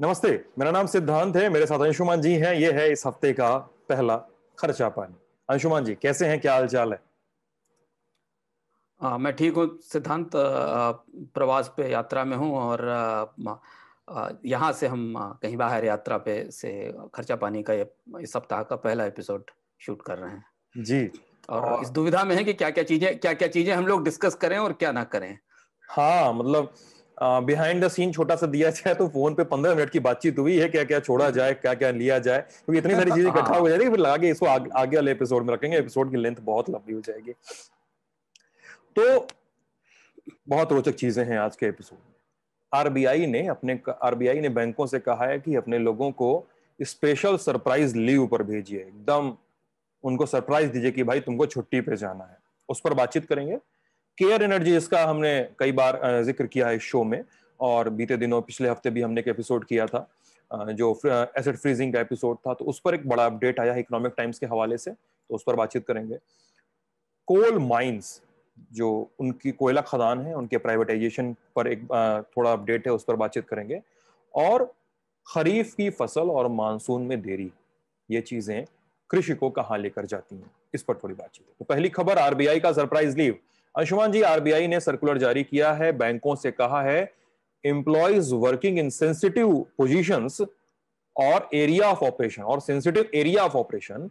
नमस्ते मेरा नाम सिद्धांत है मेरे साथ अंशुमान जी हैं ये है इस हफ्ते का पहला खर्चा पानी अंशुमान जी कैसे हैं क्या हालचाल है आ, मैं ठीक हूँ सिद्धांत प्रवास पे यात्रा में हूँ और यहाँ से हम कहीं बाहर यात्रा पे से खर्चा पानी का ये इस सप्ताह का पहला एपिसोड शूट कर रहे हैं जी और, आ, इस दुविधा में है कि क्या क्या चीजें क्या क्या चीजें हम लोग डिस्कस करें और क्या ना करें हाँ मतलब बिहाइंड द सीन छोटा सा दिया जाए तो फोन पे पंद्रह मिनट की बातचीत हुई है क्या क्या छोड़ा जाए क्या क्या लिया जाए क्योंकि इतनी सारी चीजें इकट्ठा हो जाएगी फिर लगा के इसको आगे, वाले एपिसोड में रखेंगे एपिसोड की लेंथ बहुत लंबी हो जाएगी तो बहुत रोचक चीजें हैं आज के एपिसोड में आरबीआई ने अपने आरबीआई ने बैंकों से कहा है कि अपने लोगों को स्पेशल सरप्राइज लीव पर भेजिए एकदम उनको सरप्राइज दीजिए कि भाई तुमको छुट्टी पे जाना है उस पर बातचीत करेंगे केयर एनर्जी जिसका हमने कई बार जिक्र किया है इस शो में और बीते दिनों पिछले हफ्ते भी हमने एक एपिसोड किया था जो एसेट फ्रीजिंग का एपिसोड था तो उस पर एक बड़ा अपडेट आया है इकोनॉमिक टाइम्स के हवाले से तो उस पर बातचीत करेंगे कोल माइंस जो उनकी कोयला खदान है उनके प्राइवेटाइजेशन पर एक थोड़ा अपडेट है उस पर बातचीत करेंगे और खरीफ की फसल और मानसून में देरी ये चीजें कृषि को कहाँ लेकर जाती हैं इस पर थोड़ी बातचीत है तो पहली खबर आरबीआई का surprise leave Anshuman ji RBI ने सर्कुलर जारी किया है बैंकों से कहा है employees working in sensitive position और एरिया ऑफ ऑपरेशन और सेंसिटिव एरिया ऑफ ऑपरेशन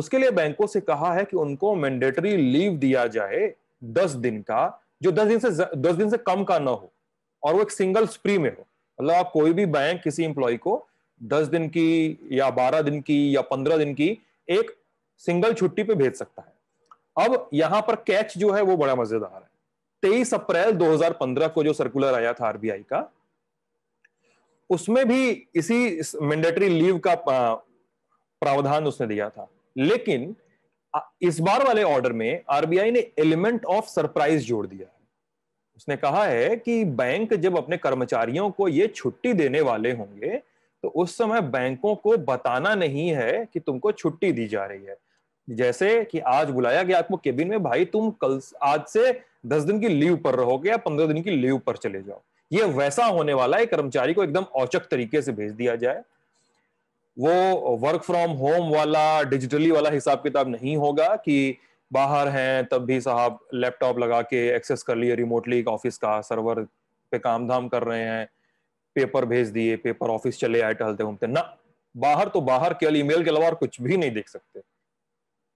उसके लिए बैंकों से कहा है कि उनको मैंडेटरी लीव दिया जाए दस दिन का जो दस दिन से दस दिन से कम का ना हो और वो एक सिंगल स्प्री में हो मतलब आप कोई भी बैंक किसी एम्प्लॉय को दस दिन की या बारह दिन की या पंद्रह दिन की एक सिंगल छुट्टी पे भेज सकता है अब यहां पर कैच जो है वो बड़ा मजेदार है तेईस अप्रैल 2015 को जो सर्कुलर आया था आरबीआई का उसमें भी इसी मैंडेटरी लीव का प्रावधान उसने दिया था लेकिन इस बार वाले ऑर्डर में आरबीआई ने एलिमेंट ऑफ सरप्राइज जोड़ दिया उसने कहा है कि बैंक जब अपने कर्मचारियों को ये छुट्टी देने वाले होंगे तो उस समय बैंकों को बताना नहीं है कि तुमको छुट्टी दी जा रही है जैसे कि आज बुलाया गया आपको केबिन में भाई तुम कल आज से दस दिन की लीव पर रहोगे या पंद्रह दिन की लीव पर चले जाओ ये वैसा होने वाला है कर्मचारी को एकदम औचक तरीके से भेज दिया जाए वो वर्क फ्रॉम होम वाला डिजिटली वाला हिसाब किताब नहीं होगा कि बाहर हैं तब भी साहब लैपटॉप लगा के एक्सेस कर लिए रिमोटली ऑफिस का सर्वर पे काम धाम कर रहे हैं पेपर भेज दिए पेपर ऑफिस चले आए टहलते घूमते ना बाहर तो बाहर केवल ईमेल के अलावा कुछ भी नहीं देख सकते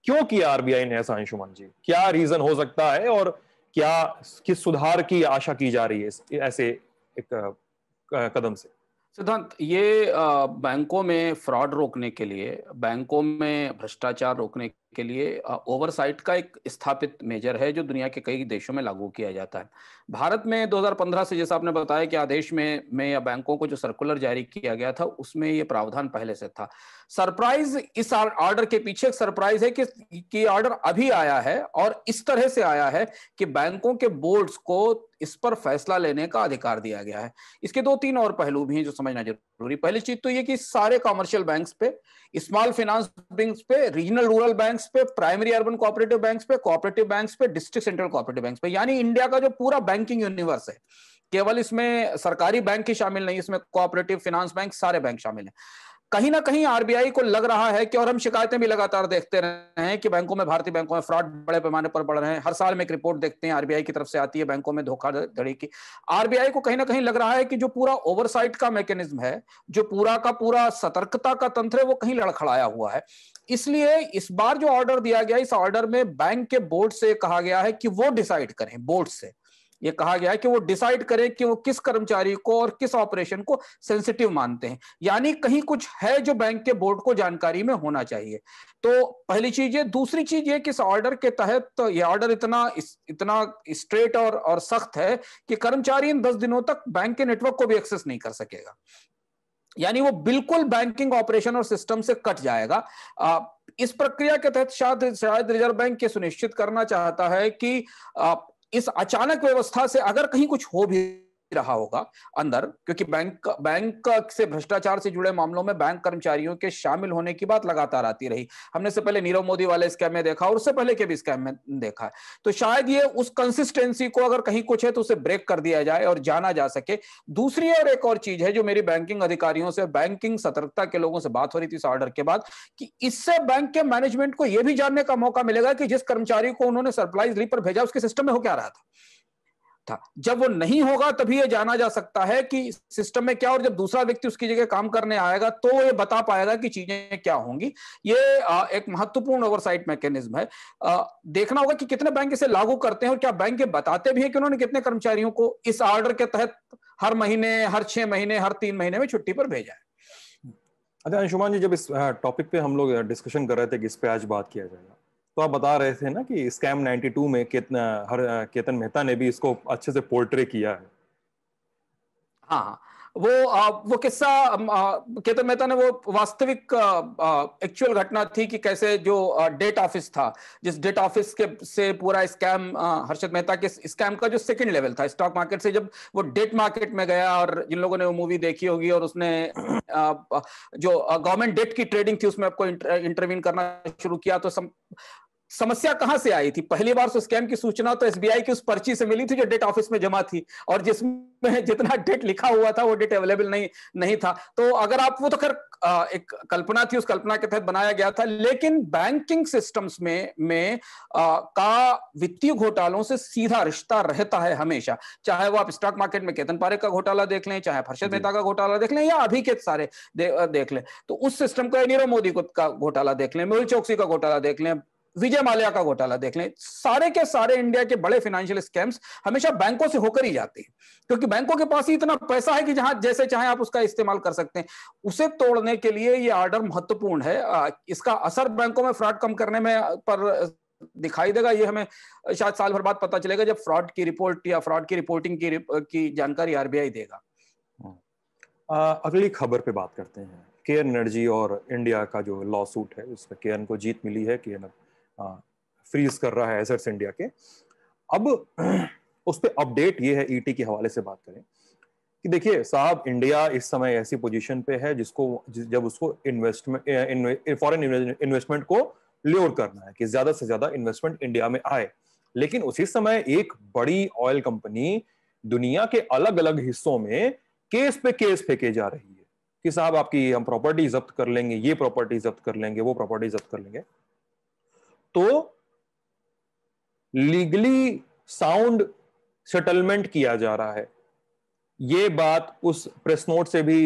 क्यों किया आरबीआई ने ऐसा अंशुमन जी क्या रीजन हो सकता है और क्या किस सुधार की आशा की जा रही है ऐसे एक कदम से सिद्धांत ये बैंकों में फ्रॉड रोकने के लिए बैंकों में भ्रष्टाचार रोकने के लिए ओवरसाइट का एक स्थापित मेजर है जो दुनिया के कई देशों में लागू किया जाता है भारत में 2015 से जैसा आपने बताया कि आदेश में में या बैंकों को जो सर्कुलर जारी किया गया था उसमें ये प्रावधान पहले से था सरप्राइज इस ऑर्डर के पीछे एक सरप्राइज है कि, कि ऑर्डर अभी आया है और इस तरह से आया है कि बैंकों के बोर्ड्स को इस पर फैसला लेने का अधिकार दिया गया है इसके दो तीन और पहलू भी हैं जो समझना जरूरी पहली चीज तो ये कि सारे कॉमर्शियल बैंक्स पे स्मॉल फाइनेंस बैंक्स पे रीजनल रूरल बैंक्स बैंक्स पे प्राइमरी अर्बन कोऑपरेटिव बैंक्स पे कोऑपरेटिव बैंक्स पे डिस्ट्रिक्ट सेंट्रल कोऑपरेटिव बैंक्स पे यानी इंडिया का जो पूरा बैंकिंग यूनिवर्स है केवल इसमें सरकारी बैंक ही शामिल नहीं इसमें कोऑपरेटिव फाइनेंस बैंक सारे बैंक शामिल है कहीं ना कहीं आरबीआई को लग रहा है कि और हम शिकायतें भी लगातार देखते रहे हैं कि बैंकों में भारतीय बैंकों में फ्रॉड बड़े पैमाने पर बढ़ रहे हैं हर साल में एक रिपोर्ट देखते हैं आरबीआई की तरफ से आती है बैंकों में धोखाधड़ी की आरबीआई को कहीं ना कहीं लग रहा है कि जो पूरा ओवरसाइट का मैकेनिज्म है जो पूरा का पूरा सतर्कता का तंत्र है वो कहीं लड़खड़ाया हुआ है इसलिए इस बार जो ऑर्डर दिया गया इस ऑर्डर में बैंक के बोर्ड से कहा गया है कि वो डिसाइड करें बोर्ड से ये कहा गया है कि वो डिसाइड करें कि वो किस कर्मचारी को और किस ऑपरेशन को सेंसिटिव मानते हैं यानी कहीं कुछ है जो बैंक के बोर्ड को जानकारी में होना चाहिए तो पहली चीज ये दूसरी चीज ये कि इस ऑर्डर के तहत तो ये ऑर्डर इतना इस, इतना स्ट्रेट और और सख्त है कि कर्मचारी इन दस दिनों तक बैंक के नेटवर्क को भी एक्सेस नहीं कर सकेगा यानी वो बिल्कुल बैंकिंग ऑपरेशन और सिस्टम से कट जाएगा आ, इस प्रक्रिया के तहत शायद शायद रिजर्व बैंक ये सुनिश्चित करना चाहता है कि आ, इस अचानक व्यवस्था से अगर कहीं कुछ हो भी रहा होगा अंदर क्योंकि बैंक बैंक से भ्रष्टाचार से जुड़े मामलों में बैंक कर्मचारियों के शामिल होने की बात लगातार आती रही हमने से पहले नीरव मोदी वाले स्कैम में देखा और उससे पहले के भी स्कैम में देखा तो शायद ये उस कंसिस्टेंसी को अगर कहीं कुछ है तो उसे ब्रेक कर दिया जाए और जाना जा सके दूसरी और एक और चीज है जो मेरी बैंकिंग अधिकारियों से बैंकिंग सतर्कता के लोगों से बात हो रही थी इस ऑर्डर के बाद कि इससे बैंक के मैनेजमेंट को यह भी जानने का मौका मिलेगा कि जिस कर्मचारी को उन्होंने सरप्राइज ली पर भेजा उसके सिस्टम में हो क्या रहा था था जब वो नहीं होगा तभी ये जाना जा सकता है कि सिस्टम में क्या और जब दूसरा व्यक्ति उसकी जगह काम करने आएगा तो ये बता पाएगा कि चीजें क्या होंगी ये एक महत्वपूर्ण ओवरसाइट मैकेनिज्म है देखना होगा कि कितने बैंक इसे लागू करते हैं और क्या बैंक ये बताते भी है कि उन्होंने कितने कर्मचारियों को इस ऑर्डर के तहत हर महीने हर छह महीने हर तीन महीने में छुट्टी पर भेजा है अच्छा अंशुमान जी जब इस टॉपिक पे हम लोग डिस्कशन कर रहे थे कि इस पे आज बात किया जाएगा तो आप बता रहे थे ना कि स्कैम 92 में केतन हर केतन मेहता ने भी इसको अच्छे से पोर्ट्रे किया है हाँ, हाँ। वो आ, वो किस्सा केतन मेहता ने वो वास्तविक एक्चुअल घटना थी कि कैसे जो डेट ऑफिस था जिस डेट ऑफिस के से पूरा स्कैम हर्षद मेहता के स्कैम का जो सेकंड लेवल था स्टॉक मार्केट से जब वो डेट मार्केट में गया और जिन लोगों ने वो मूवी देखी होगी और उसने आ, जो गवर्नमेंट डेट की ट्रेडिंग थी उसमें आपको इंटरवीन करना शुरू किया तो सम समस्या कहां से आई थी पहली बार तो स्कैम की सूचना तो एसबीआई की उस पर्ची से मिली थी जो डेट ऑफिस में जमा थी और जिसमें जितना डेट लिखा हुआ था वो डेट अवेलेबल नहीं नहीं था तो अगर आप वो तो खैर एक कल्पना थी उस कल्पना के तहत बनाया गया था लेकिन बैंकिंग सिस्टम्स में में आ, का वित्तीय घोटालों से सीधा रिश्ता रहता है हमेशा चाहे वो आप स्टॉक मार्केट में केतन पारे का घोटाला देख लें चाहे हर्षद मेहता का घोटाला देख लें या अभी के सारे दे, देख लें तो उस सिस्टम का नीरव मोदी का घोटाला देख लें मेहुल चौकसी का घोटाला देख लें विजय माल्या का घोटाला देख लें सारे के सारे इंडिया के बड़े फाइनेंशियल स्कैम्स हमेशा बैंकों से होकर ही जाते हैं क्योंकि बैंकों के पास ही इतना पैसा है कि जहां जैसे चाहे आप उसका इस्तेमाल कर सकते हैं उसे तोड़ने के लिए ये ऑर्डर महत्वपूर्ण है इसका असर बैंकों में फ्रॉड कम करने में पर दिखाई देगा ये हमें शायद साल भर बाद पता चलेगा जब फ्रॉड की रिपोर्ट या फ्रॉड की रिपोर्टिंग की, रिप, की जानकारी आरबीआई देगा आ, अगली खबर पे बात करते हैं केयर एनर्जी और इंडिया का जो लॉ सूट है उसमें केयर को जीत मिली है केयर फ्रीज हाँ, कर रहा है एसेट्स इंडिया के अब उस पर अपडेट ये है ईटी e के हवाले से बात करें कि देखिए साहब इंडिया इस समय ऐसी पोजीशन पे है जिसको जब उसको इन्वेस्टमेंट फॉरेन इन्वेस्टमेंट को ल्योर करना है कि ज्यादा से ज्यादा इन्वेस्टमेंट इंडिया में आए लेकिन उसी समय एक बड़ी ऑयल कंपनी दुनिया के अलग अलग हिस्सों में केस पे केस फेंके जा रही है कि साहब आपकी हम प्रॉपर्टी जब्त कर लेंगे ये प्रॉपर्टी जब्त कर लेंगे वो प्रॉपर्टी जब्त कर लेंगे तो लीगली साउंड सेटलमेंट किया जा रहा है ये बात उस प्रेस नोट से भी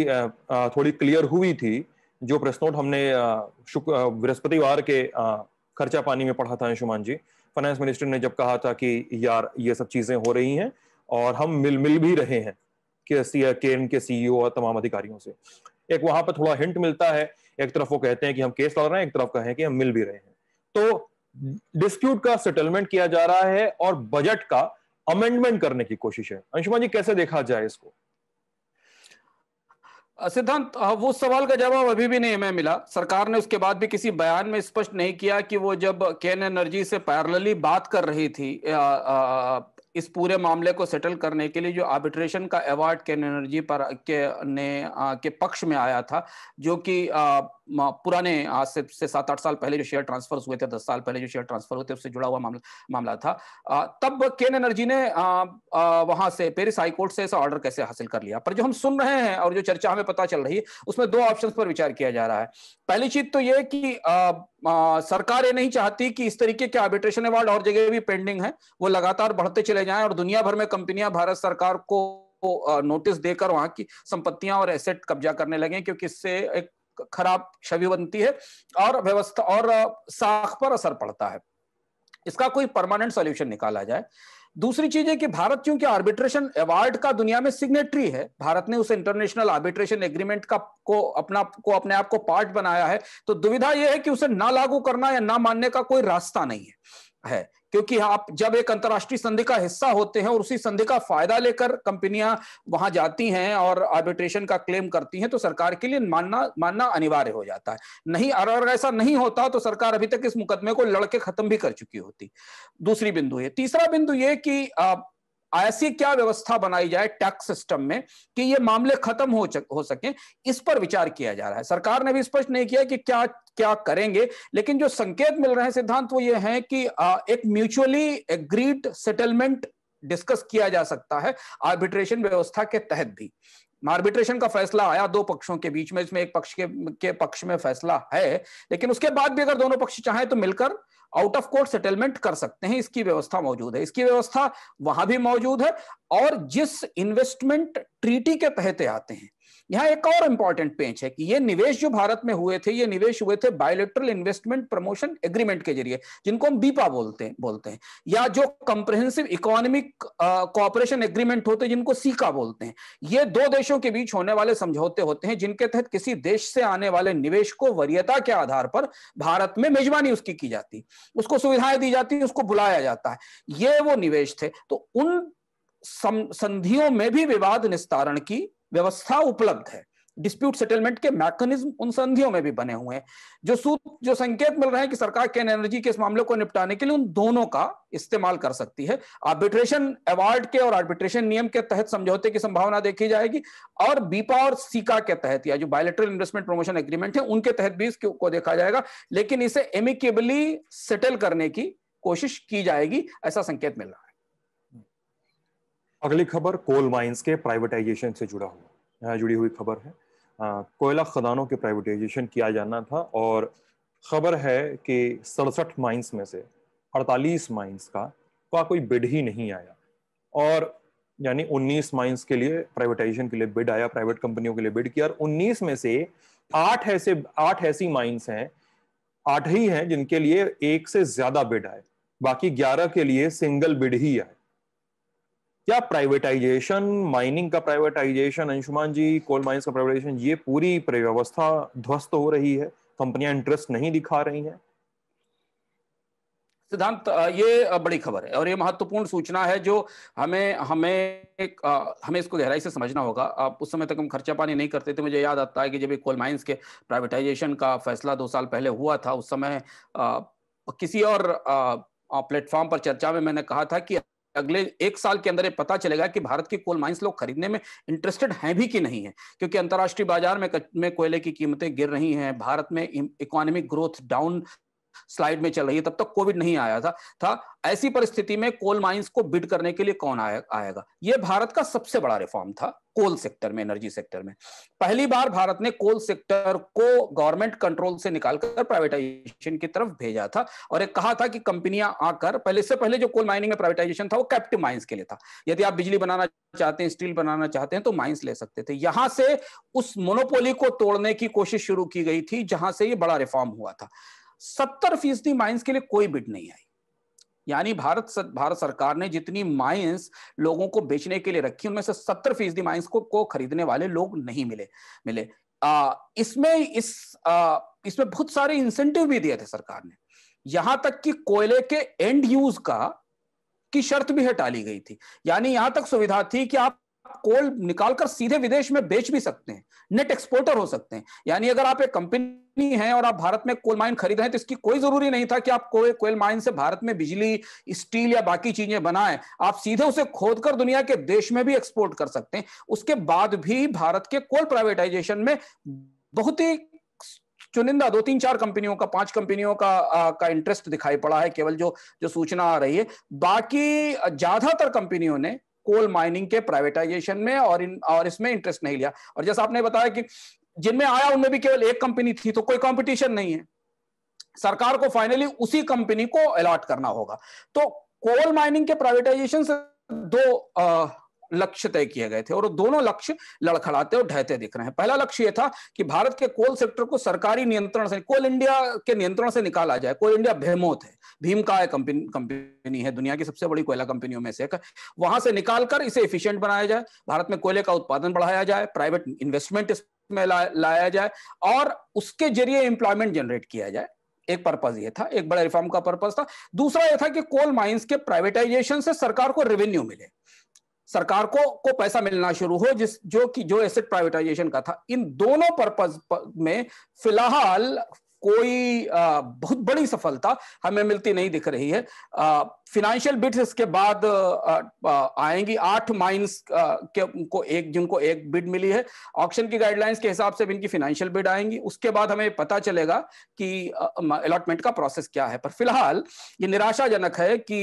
थोड़ी क्लियर हुई थी जो प्रेस नोट हमने बृहस्पतिवार के खर्चा पानी में पढ़ा था अंशुमान जी फाइनेंस मिनिस्टर ने जब कहा था कि यार ये सब चीजें हो रही हैं और हम मिल मिल भी रहे हैं के एम के सीईओ और तमाम अधिकारियों से एक वहां पर थोड़ा हिंट मिलता है एक तरफ वो कहते हैं कि हम केस लड़ रहे हैं एक तरफ कहें कि हम मिल भी रहे हैं तो डिस्प्यूट का सेटलमेंट किया जा रहा है और बजट का अमेंडमेंट करने की कोशिश है अंशुमा जी कैसे देखा जाए इसको सिद्धांत हाँ, वो सवाल का जवाब अभी भी नहीं हमें मिला सरकार ने उसके बाद भी किसी बयान में स्पष्ट नहीं किया कि वो जब केन एनर्जी से पैरलली बात कर रही थी आ, आ, इस पूरे मामले को सेटल करने के लिए जो आर्बिट्रेशन का अवार्ड केन एनर्जी पर के ने आ, के पक्ष में आया था जो कि पुराने आज से, से सात आठ साल पहले जो शेयर ट्रांसफर हुए थे दस साल पहले जो शेयर ट्रांसफर हुए थे उससे जुड़ा हुआ मामला मामला था तब केन एनर्जी ने वहां से पेरिस हाईकोर्ट से ऐसा ऑर्डर कैसे हासिल कर लिया पर जो हम सुन रहे हैं और जो चर्चा हमें पता चल रही है उसमें दो ऑप्शन पर विचार किया जा रहा है पहली चीज तो ये कि सरकार ये नहीं चाहती कि इस तरीके के आर्बिट्रेशन अवार्ड और जगह भी पेंडिंग है वो लगातार बढ़ते चले जाए और दुनिया भर में कंपनियां भारत सरकार को नोटिस देकर वहां की संपत्तियां और एसेट कब्जा करने लगे क्योंकि इससे एक खराब छवि बनती है और व्यवस्था और साख पर असर पड़ता है इसका कोई परमानेंट सोल्यूशन निकाला जाए दूसरी चीज है कि भारत क्योंकि आर्बिट्रेशन अवार्ड का दुनिया में सिग्नेटरी है भारत ने उसे इंटरनेशनल आर्बिट्रेशन एग्रीमेंट का को अपना को अपने आप को पार्ट बनाया है तो दुविधा यह है कि उसे ना लागू करना या ना मानने का कोई रास्ता नहीं है है क्योंकि आप जब एक अंतर्राष्ट्रीय संधि का हिस्सा होते हैं और उसी संधि का फायदा लेकर कंपनियां वहां जाती हैं और आर्बिट्रेशन का क्लेम करती हैं तो सरकार के लिए मानना मानना अनिवार्य हो जाता है नहीं अगर ऐसा नहीं होता तो सरकार अभी तक इस मुकदमे को लड़के खत्म भी कर चुकी होती दूसरी बिंदु ये तीसरा बिंदु ये कि ऐसी क्या व्यवस्था बनाई जाए टैक्स सिस्टम में कि ये मामले खत्म हो हो सके इस पर विचार किया जा रहा है सरकार ने भी स्पष्ट नहीं किया कि क्या क्या करेंगे लेकिन जो संकेत मिल रहे हैं सिद्धांत वो ये है कि एक म्यूचुअली एग्रीड सेटलमेंट डिस्कस किया जा सकता है आर्बिट्रेशन व्यवस्था के तहत भी आर्बिट्रेशन का फैसला आया दो पक्षों के बीच में इसमें एक पक्ष के, के पक्ष में फैसला है लेकिन उसके बाद भी अगर दोनों पक्ष चाहे तो मिलकर आउट ऑफ कोर्ट सेटलमेंट कर सकते हैं इसकी व्यवस्था मौजूद है इसकी व्यवस्था वहां भी मौजूद है और जिस इन्वेस्टमेंट ट्रीटी के तहत आते हैं यहाँ एक और इंपॉर्टेंट पेंच है कि ये निवेश जो भारत में हुए थे ये निवेश हुए थे बायोलेट्रल इन्वेस्टमेंट प्रमोशन एग्रीमेंट के जरिए जिनको हम बीपा बोलते हैं बोलते हैं या जो कंप्रहेंसिव इकोनॉमिक कोऑपरेशन एग्रीमेंट होते हैं जिनको सीका बोलते हैं ये दो देशों के बीच होने वाले समझौते होते हैं जिनके तहत किसी देश से आने वाले निवेश को वरीयता के आधार पर भारत में मेजबानी उसकी की जाती उसको सुविधाएं दी जाती उसको बुलाया जाता है ये वो निवेश थे तो उन संधियों में भी विवाद निस्तारण की व्यवस्था उपलब्ध है डिस्प्यूट सेटलमेंट के मैकेनिज्म उन संधियों में भी बने हुए हैं जो सूत्र जो संकेत मिल रहे हैं कि सरकार कैन एनर्जी के इस मामले को निपटाने के लिए उन दोनों का इस्तेमाल कर सकती है आर्बिट्रेशन अवार्ड के और आर्बिट्रेशन नियम के तहत समझौते की संभावना देखी जाएगी और बीपा और सीका के तहत या जो बायोलेट्रल इन्वेस्टमेंट प्रमोशन एग्रीमेंट है उनके तहत भी इसको देखा जाएगा लेकिन इसे एमिकेबली सेटल करने की कोशिश की जाएगी ऐसा संकेत मिल रहा है अगली खबर कोल माइंस के प्राइवेटाइजेशन से जुड़ा हुआ जुड़ी हुई खबर है कोयला खदानों के प्राइवेटाइजेशन किया जाना था और खबर है कि सड़सठ माइंस में से 48 माइंस का का कोई बिड ही नहीं आया और यानी 19 माइंस के लिए प्राइवेटाइजेशन के लिए बिड आया प्राइवेट कंपनियों के लिए बिड किया और 19 में से आठ ऐसे आठ ऐसी माइंस हैं आठ ही हैं जिनके लिए एक से ज्यादा बिड आए बाकी 11 के लिए सिंगल बिड ही आए क्या प्राइवेटाइजेशन माइनिंग का privatisation Anshuman ji coal mines का प्राइवेटाइजेशन ये पूरी व्यवस्था ध्वस्त हो रही है कंपनियां इंटरेस्ट नहीं दिखा रही हैं सिद्धांत ये बड़ी खबर है और ये महत्वपूर्ण सूचना है जो हमें हमें एक, आ, हमें इसको गहराई से समझना होगा आप उस समय तक हम खर्चा पानी नहीं करते थे मुझे याद आता है कि जब कोल माइंस के प्राइवेटाइजेशन का फैसला दो साल पहले हुआ था उस समय आ, किसी और प्लेटफॉर्म पर चर्चा में मैंने कहा था कि अगले एक साल के अंदर ये पता चलेगा कि भारत की कोल माइंस लोग खरीदने में इंटरेस्टेड हैं भी कि नहीं है क्योंकि अंतर्राष्ट्रीय बाजार में में कोयले की कीमतें गिर रही हैं भारत में इकोनॉमिक ग्रोथ डाउन स्लाइड में चल रही है तब तक कोविड नहीं आया था था ऐसी परिस्थिति में कोल माइंस को बिड करने के लिए कौन आए, आएगा यह भारत का सबसे बड़ा रिफॉर्म था कोल सेक्टर में एनर्जी सेक्टर में पहली बार भारत ने कोल सेक्टर को गवर्नमेंट कंट्रोल से निकालकर प्राइवेटाइजेशन की तरफ भेजा था और एक कहा था कि कंपनियां आकर पहले से पहले जो कोल माइनिंग में प्राइवेटाइजेशन था वो कैप्टिव माइंस के लिए था यदि आप बिजली बनाना चाहते हैं स्टील बनाना चाहते हैं तो माइंस ले सकते थे यहां से उस मोनोपोली को तोड़ने की कोशिश शुरू की गई थी जहां से ये बड़ा रिफॉर्म हुआ था सत्तर फीसदी माइंस के लिए कोई बिट नहीं आई यानी भारत सर, भारत सरकार ने जितनी माइंस लोगों को बेचने के लिए रखी उनमें से सत्तर फीसदी माइंस को, को खरीदने वाले लोग नहीं मिले मिले आ, इसमें इस आ, इसमें बहुत सारे इंसेंटिव भी दिए थे सरकार ने यहां तक कि कोयले के एंड यूज का की शर्त भी हटा ली गई थी यानी यहां तक सुविधा थी कि आप कोल निकालकर सीधे विदेश में बेच भी सकते हैं नेट एक्सपोर्टर हो सकते हैं यानी अगर आप एक कंपनी हैं और आप भारत में कोल माइन खरीद रहे हैं तो इसकी कोई जरूरी नहीं था कि आप कोई कोल माइन से भारत में बिजली स्टील या बाकी चीजें बनाएं आप सीधे उसे खोद दुनिया के देश में भी एक्सपोर्ट कर सकते हैं उसके बाद भी भारत के कोल प्राइवेटाइजेशन में बहुत ही चुनिंदा दो तीन चार कंपनियों का पांच कंपनियों का आ, का इंटरेस्ट दिखाई पड़ा है केवल जो जो सूचना आ रही है बाकी ज्यादातर कंपनियों ने कोल माइनिंग के प्राइवेटाइजेशन में और इन और इसमें इंटरेस्ट नहीं लिया और जैसा आपने बताया कि जिनमें आया उनमें भी केवल एक कंपनी थी तो कोई कंपटीशन नहीं है सरकार को फाइनली उसी कंपनी को अलॉट करना होगा तो कोल माइनिंग के प्राइवेटाइजेशन से दो आ, लक्ष्य तय किए गए थे और दोनों लक्ष्य लड़खड़ाते और ढहते दिख रहे हैं पहला लक्ष्य यह था कि भारत के कोल सेक्टर को सरकारी नियंत्रण से कोल इंडिया के नियंत्रण से निकाला जाए कोल इंडिया भेमोत है भीम का कंपनी है दुनिया की सबसे बड़ी कोयला कंपनियों में से एक वहां से निकालकर इसे इफिशियंट बनाया जाए भारत में कोयले का उत्पादन बढ़ाया जाए प्राइवेट इन्वेस्टमेंट में लाया जाए और उसके जरिए इंप्लॉयमेंट जनरेट किया जाए एक पर्पज ये था एक बड़ा रिफॉर्म का पर्पज था दूसरा यह था कि कोल माइंस के प्राइवेटाइजेशन से सरकार को रेवेन्यू मिले सरकार को को पैसा मिलना शुरू हो जिस जो कि जो एसेट प्राइवेटाइजेशन का था इन दोनों पर्पज में फिलहाल कोई बहुत बड़ी सफलता हमें मिलती नहीं दिख रही है फिनेंशियल बिड्स इसके बाद आएंगी आठ माइंस को एक जिनको एक बिड मिली है ऑक्शन की गाइडलाइंस के हिसाब से इनकी फिनेंशियल बिड आएंगी उसके बाद हमें पता चलेगा कि अलॉटमेंट का प्रोसेस क्या है पर फिलहाल ये निराशाजनक है कि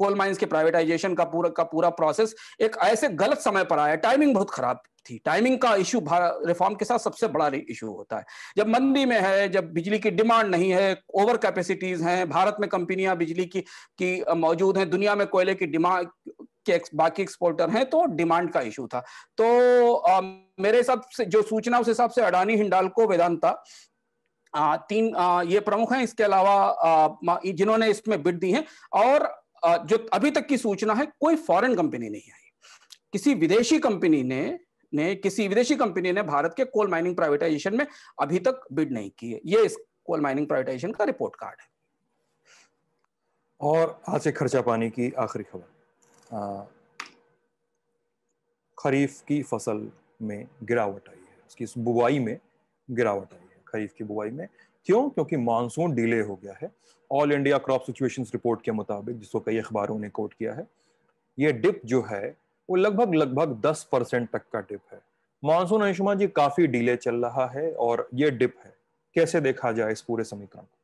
कोल माइंस के प्राइवेटाइजेशन का पूरा का पूरा प्रोसेस एक ऐसे गलत समय पर आया टाइमिंग बहुत खराब थी टाइमिंग का इशू रिफॉर्म के साथ सबसे बड़ा इशू होता है जब मंदी में है जब बिजली की डिमांड नहीं है ओवर कैपेसिटीज हैं भारत में कंपनियां बिजली की की मौजूद हैं दुनिया में कोयले की डिमांड के बाकी एक्सपोर्टर हैं तो डिमांड का इशू था तो आ, मेरे हिसाब से जो सूचना उस हिसाब से अडानी हिंडालको वेदांता आ, तीन आ, ये प्रमुख हैं इसके अलावा जिन्होंने इसमें बिट दी है और आ, जो अभी तक की सूचना है कोई फॉरेन कंपनी नहीं आई किसी विदेशी कंपनी ने ने किसी विदेशी कंपनी ने भारत के कोल माइनिंग प्राइवेटाइजेशन में अभी तक बिड नहीं की है ये इस कोल माइनिंग प्राइवेटाइजेशन का रिपोर्ट कार्ड है और आज से खर्चा पानी की आखिरी खबर खरीफ की फसल में गिरावट आई है उसकी बुवाई में गिरावट आई है खरीफ की बुवाई में क्यों क्योंकि मानसून डिले हो गया है all India crop situation report के मुताबिक जिसको कई अखबारों ने कोट किया है ये डिप जो है वो लगभग लगभग दस परसेंट तक का डिप है मानसून अंशुमा जी काफी डिले चल रहा है और ये डिप है कैसे देखा जाए इस पूरे समीकरण को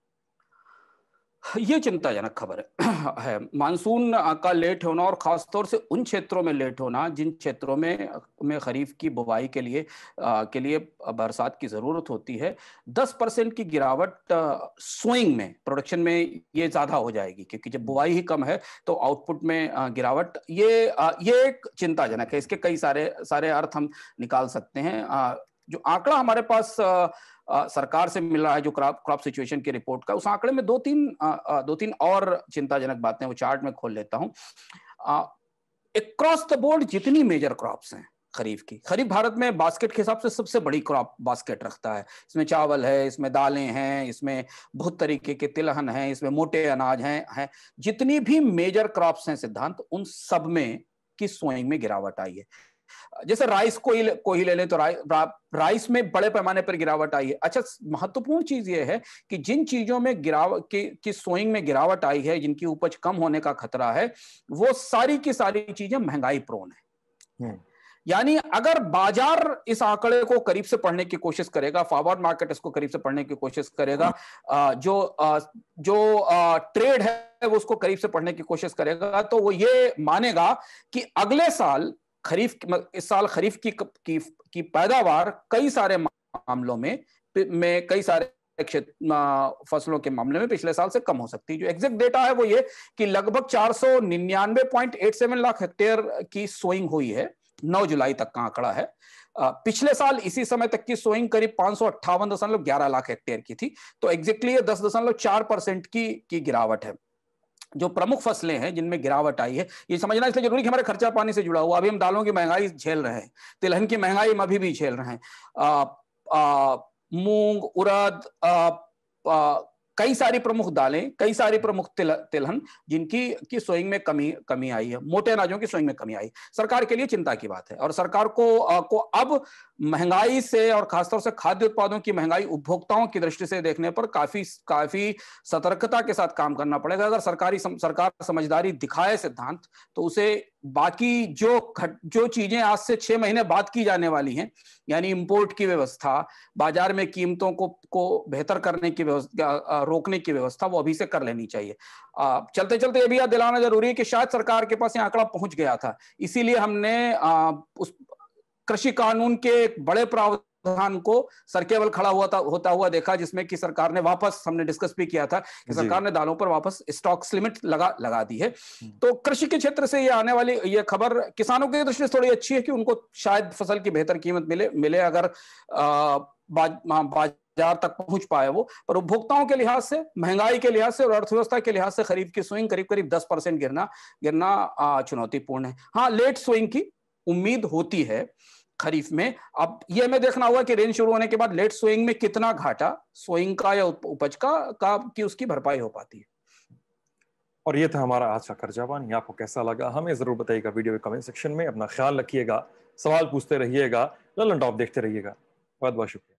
ये चिंताजनक खबर है, मानसून का लेट होना और खासतौर से उन क्षेत्रों में लेट होना जिन क्षेत्रों में में खरीफ की बुवाई के लिए आ, के लिए बरसात की ज़रूरत होती है 10 परसेंट की गिरावट सोइंग में प्रोडक्शन में ये ज़्यादा हो जाएगी क्योंकि जब बुआई ही कम है तो आउटपुट में गिरावट ये आ, ये एक चिंताजनक है इसके कई सारे सारे अर्थ हम निकाल सकते हैं जो आंकड़ा हमारे पास आ, आ, सरकार से मिल रहा है जो क्रॉप क्रॉप सिचुएशन की रिपोर्ट का उस आंकड़े में दो तीन आ, दो तीन और चिंताजनक बातें वो चार्ट में खोल लेता हूँ अक्रॉस द बोर्ड जितनी मेजर क्रॉप्स हैं खरीफ की खरीफ भारत में बास्केट के हिसाब से सबसे बड़ी क्रॉप बास्केट रखता है इसमें चावल है इसमें दालें हैं इसमें बहुत तरीके के तिलहन हैं इसमें मोटे अनाज हैं हैं जितनी भी मेजर क्रॉप्स हैं सिद्धांत उन सब में की सोइंग में गिरावट आई है जैसे राइस को ही को ही ले लें तो रा, रा, राइस में बड़े पैमाने पर गिरावट आई है अच्छा महत्वपूर्ण चीज ये है कि जिन चीजों में गिरावट की, की सोइंग में गिरावट आई है जिनकी उपज कम होने का खतरा है वो सारी की सारी चीजें महंगाई प्रोन है हम्म। यानी अगर बाजार इस आंकड़े को करीब से पढ़ने की कोशिश करेगा फॉरवर्ड मार्केट इसको करीब से पढ़ने की कोशिश करेगा जो जो ट्रेड है वो उसको करीब से पढ़ने की कोशिश करेगा तो वो ये मानेगा कि अगले साल खरीफ इस साल खरीफ की की, की पैदावार कई सारे मामलों में में कई सारे फसलों के मामले में पिछले साल से कम हो सकती है जो एग्जैक्ट डेटा है वो ये कि लगभग चार सौ निन्यानवे point eight seven lakh hectare की सोइंग हुई है 9 जुलाई तक का आंकड़ा है पिछले साल इसी समय तक की सोइंग करीब पांच दशमलव ग्यारह लाख हेक्टेयर की थी तो एग्जैक्टली ये दस दशमलव चार परसेंट की की गिरावट है जो प्रमुख फसलें हैं जिनमें गिरावट आई है ये समझना इसलिए जरूरी कि हमारे खर्चा पानी से जुड़ा हुआ अभी हम दालों की महंगाई झेल रहे हैं तिलहन की महंगाई हम अभी भी झेल रहे हैं मूंग उड़द कई सारी प्रमुख दालें कई सारी प्रमुख तिल, तिलहन जिनकी की सोइंग में कमी कमी आई है मोटे अनाजों की स्वयं में कमी आई सरकार के लिए चिंता की बात है और सरकार को को अब महंगाई से और खासतौर से खाद्य उत्पादों की महंगाई उपभोक्ताओं की दृष्टि से देखने पर काफी काफी सतर्कता के साथ काम करना पड़ेगा अगर सरकारी सम, सरकार समझदारी दिखाए सिद्धांत तो उसे बाकी जो खट, जो चीजें आज से छह महीने बाद की जाने वाली हैं यानी इंपोर्ट की व्यवस्था बाजार में कीमतों को को बेहतर करने की व्यवस्था रोकने की व्यवस्था वो अभी से कर लेनी चाहिए आ, चलते चलते ये भी याद दिलाना जरूरी है कि शायद सरकार के पास ये आंकड़ा पहुंच गया था इसीलिए हमने आ, उस कृषि कानून के एक बड़े प्रावधान प्रधान को सर केवल खड़ा हुआ था होता हुआ देखा जिसमें कि सरकार ने वापस हमने डिस्कस भी किया था कि सरकार ने दालों पर वापस स्टॉक्स लिमिट लगा लगा दी है हम्म। तो कृषि के क्षेत्र से ये आने वाली ये खबर किसानों की दृष्टि से थोड़ी अच्छी है कि उनको शायद फसल की बेहतर कीमत मिले मिले अगर हाँ, बाजार तक पहुंच पाए वो पर उपभोक्ताओं के लिहाज से महंगाई के लिहाज से और अर्थव्यवस्था के लिहाज से खरीद की स्विंग करीब करीब दस परसेंट गिरना गिरना चुनौतीपूर्ण है हाँ लेट स्विंग की उम्मीद होती है खरीफ में अब ये हमें देखना होगा कि रेन शुरू होने के बाद लेट सोइंग में कितना घाटा सोइंग का या उपज का, का कि उसकी भरपाई हो पाती है और ये था हमारा आज का खर्चावान आपको कैसा लगा हमें जरूर बताइएगा वीडियो के कमेंट सेक्शन में अपना ख्याल रखिएगा सवाल पूछते रहिएगा ललन टॉप देखते रहिएगा बहुत बहुत शुक्रिया